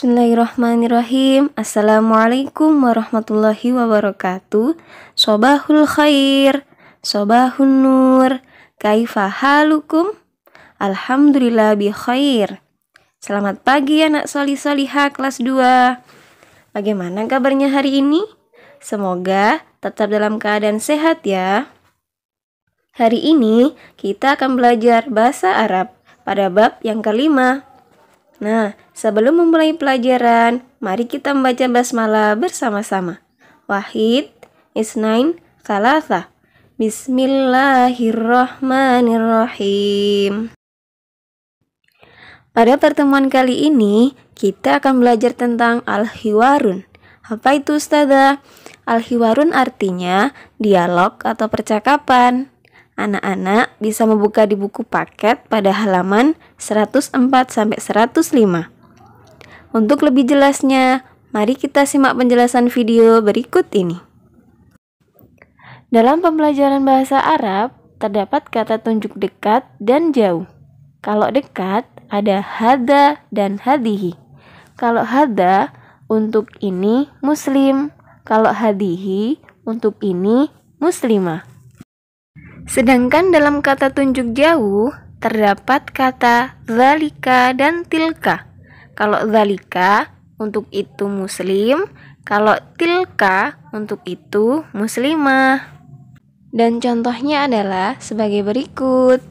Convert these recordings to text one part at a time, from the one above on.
Bismillahirrahmanirrahim Assalamualaikum warahmatullahi wabarakatuh Sobahul khair Sobahun nur Kaifahalukum Alhamdulillah bi khair Selamat pagi anak soli soliha kelas 2 Bagaimana kabarnya hari ini? Semoga tetap dalam keadaan sehat ya Hari ini kita akan belajar bahasa Arab pada bab yang kelima Nah, sebelum memulai pelajaran, mari kita membaca basmalah bersama-sama. Wahid, Isnain, Salasa Bismillahirrahmanirrahim. Pada pertemuan kali ini, kita akan belajar tentang Al-Hiwarun. Apa itu Ustazah? Al-Hiwarun artinya dialog atau percakapan anak-anak bisa membuka di buku paket pada halaman 104 sampai 105. Untuk lebih jelasnya, mari kita simak penjelasan video berikut ini. Dalam pembelajaran bahasa Arab, terdapat kata tunjuk dekat dan jauh. Kalau dekat, ada hada dan hadihi. Kalau hada, untuk ini muslim. Kalau hadihi, untuk ini muslimah. Sedangkan dalam kata tunjuk jauh terdapat kata zalika dan tilka. Kalau zalika untuk itu muslim, kalau tilka untuk itu muslimah. Dan contohnya adalah sebagai berikut.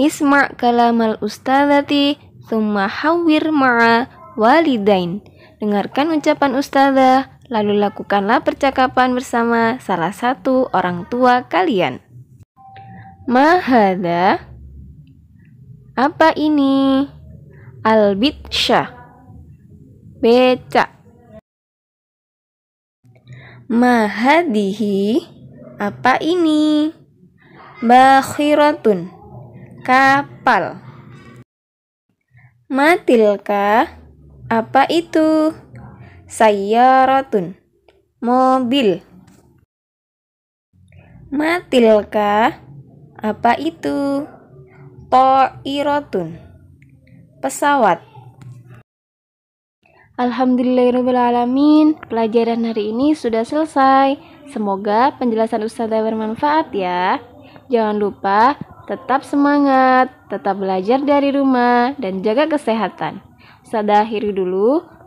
Isma' kalamal ustazati summa hawir ma'a walidain. Dengarkan ucapan ustazah lalu lakukanlah percakapan bersama salah satu orang tua kalian. Mahada Apa ini? Albitsha Beca Mahadihi Apa ini? Bakhiratun Kapal Matilka Apa itu? Sayyaratun. Mobil. Matilka. Apa itu? toirotun Pesawat. Alhamdulillahirrahmanirrahim. Pelajaran hari ini sudah selesai. Semoga penjelasan Ustazah bermanfaat ya. Jangan lupa tetap semangat, tetap belajar dari rumah, dan jaga kesehatan. Ustazah akhiri dulu.